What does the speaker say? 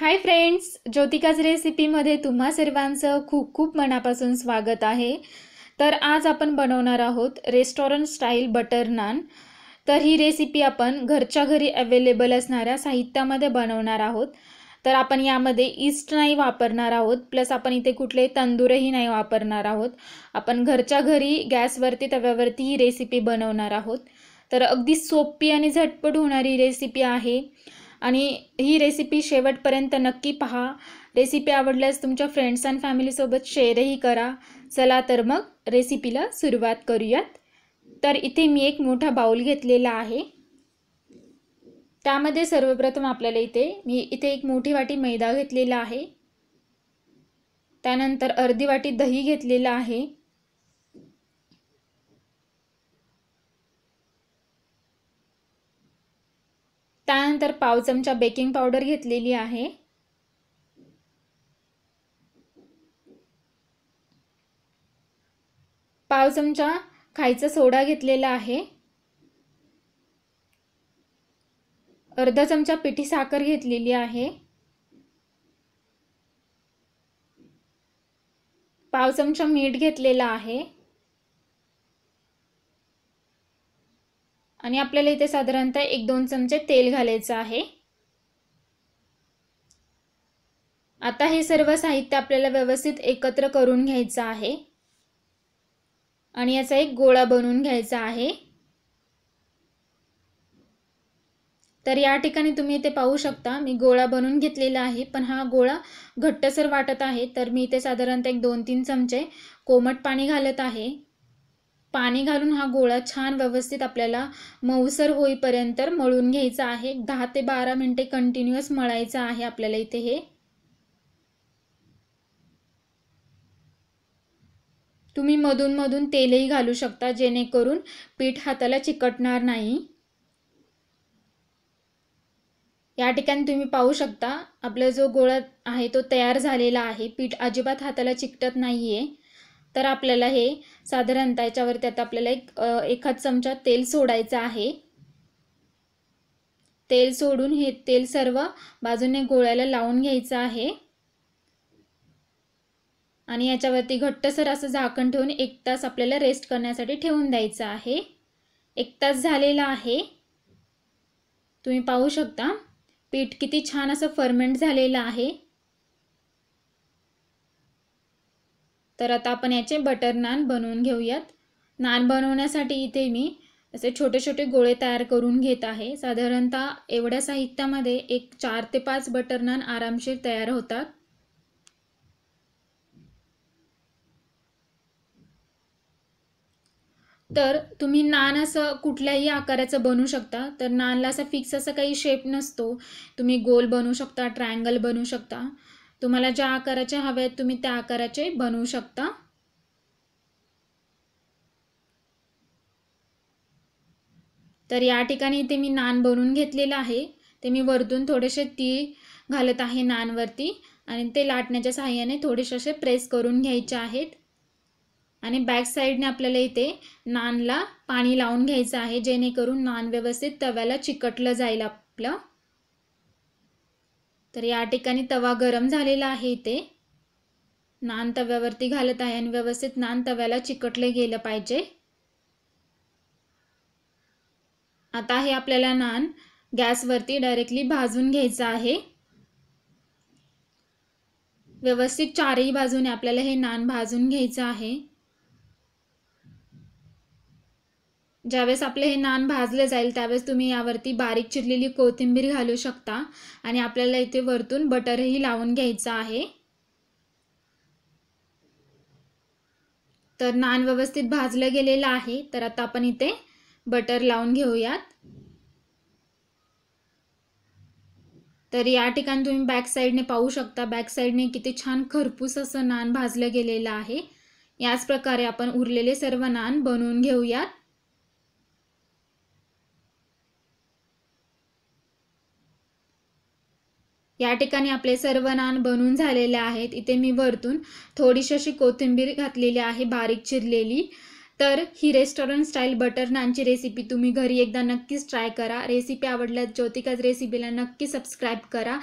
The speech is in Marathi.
हाय फ्रेंड्स ज्योतिकाज रेसिपीमध्ये तुम्हा सर्वांचं खूप खूप मनापासून स्वागत आहे तर आज आपण बनवणार आहोत रेस्टॉरंट स्टाईल बटर नान तर ही रेसिपी आपण घरच्या घरी अवेलेबल असणाऱ्या साहित्यामध्ये बनवणार आहोत तर आपण यामध्ये ईस्ट नाही वापरणार आहोत प्लस आपण इथे कुठले तंदूरही नाही वापरणार आहोत आपण घरच्या घरी गॅसवरती तव्यावरती ही रेसिपी बनवणार आहोत तर अगदी सोपी आणि झटपट होणारी रेसिपी आहे आणि ही रेसिपी शेवटपर्यंत नक्की पहा रेसिपी आवडल्यास तुमच्या फ्रेंड्स अँड फॅमिलीसोबत शेअरही करा चला तर मग रेसिपीला सुरुवात करूयात तर इथे मी एक मोठा बाऊल घेतलेला आहे त्यामध्ये सर्वप्रथम आपल्याला इथे मी इथे एक मोठी वाटी मैदा घेतलेला आहे त्यानंतर अर्धी वाटी दही घेतलेलं आहे त्यानंतर पाव चमचा बेकिंग पावडर घेतलेली आहे पाव चमचा खायचा सोडा घेतलेला आहे अर्धा चमचा पिठी साखर घेतलेली आहे पाव चमचा मीठ घेतलेला आहे आणि आपल्याला इथे साधारणतः एक दोन चमचे तेल घालायचं आहे आता हे सर्व साहित्य आपल्याला व्यवस्थित एकत्र करून घ्यायचं आहे आणि याचा एक गोळा बनवून घ्यायचा आहे तर या ठिकाणी तुम्ही इथे पाहू शकता मी गोळा बनवून घेतलेला आहे पण हा गोळा घट्टसर वाटत आहे तर मी इथे साधारणतः एक दोन तीन चमचे कोमट पाणी घालत आहे पाणी घालून हा गोळा छान व्यवस्थित आपल्याला मऊसर होईपर्यंत मळून घ्यायचा आहे दहा ते बारा मिनटे कंटिन्युअस मळायचं आहे आपल्याला इथे हे तुम्ही मधून मधून तेलही घालू शकता जेणेकरून पीठ हाताला चिकटणार नाही या ठिकाणी तुम्ही पाहू शकता आपला जो गोळा आहे तो तयार झालेला आहे पीठ अजिबात हाताला चिकटत नाही आहे तर आपल्याला हे साधारणतः याच्यावरती आता आपल्याला एक एखाद चमचा तेल सोडायचं आहे तेल सोडून हे तेल सर्व बाजूने गोळ्याला लावून घ्यायचं आहे आणि याच्यावरती घट्टसर असं झाकण ठेवून एक तास आपल्याला रेस्ट करण्यासाठी ठेवून द्यायचं आहे एक तास झालेला आहे तुम्ही पाहू शकता पीठ किती छान असं फर्मेंट झालेलं आहे तर आता आपण याचे बटर नान बनवून घेऊयात नान बनवण्यासाठी इथे मी असे छोटे छोटे गोळे तयार करून घेत आहे साधारणतः एवढ्या साहित्यामध्ये एक चार ते पाच बटर नान आरामशीर तयार होतात तर तुम्ही नान असं कुठल्याही आकाराचं बनवू शकता तर नानला असा फिक्स असा काही शेप नसतो तुम्ही गोल बनवू शकता ट्रायंगल बनवू शकता तुम्हाला ज्या आकाराचे हवे आहेत तुम्ही त्या आकाराचे बनवू शकता तर या ठिकाणी इथे मी नान बनवून घेतलेलं आहे ते मी वरतून थोडेसे ती घालत आहे नानवरती आणि ते लाटण्याच्या सहाय्याने थोडेसे असे प्रेस करून घ्यायचे आहेत आणि बॅक साईडने आपल्याला इथे नानला पाणी लावून घ्यायचं आहे जेणेकरून नान व्यवस्थित तव्याला चिकटलं जाईल आपलं तर या ठिकाणी तवा गरम झालेला आहे इथे नान तव्यावरती घालत आहे आणि व्यवस्थित नान तव्याला चिकटले गेलं पाहिजे आता हे आपल्याला नान गॅसवरती डायरेक्टली भाजून घ्यायचं आहे व्यवस्थित चारही बाजूने आपल्याला हे नान भाजून घ्यायचं आहे ज्यावेळेस आपले हे नान भाजले जाईल त्यावेळेस तुम्ही यावरती बारीक चिरलेली कोथिंबीर घालू शकता आणि आपल्याला इथे वरतून बटरही लावून घ्यायचं आहे तर नान व्यवस्थित भाजलं गेलेलं आहे तर आता आपण इथे बटर लावून घेऊयात तर या ठिकाणी तुम्ही बॅक साईडने पाहू शकता बॅक साईडने किती छान खरपूस असं नान भाजलं गेलेलं आहे याच प्रकारे आपण उरलेले सर्व नान बनवून घेऊयात या ठिकाणी आपले सर्व नान बनून झालेले आहेत इथे मी वरतून थोडीशी अशी कोथिंबीर घातलेली आहे बारीक चिरलेली तर ही रेस्टॉरंट स्टाईल बटर नानची रेसिपी तुम्ही घरी एकदा नक्कीच ट्राय करा रेसिपी आवडल्यास ज्योतिकाच रेसिपीला नक्की सबस्क्राईब करा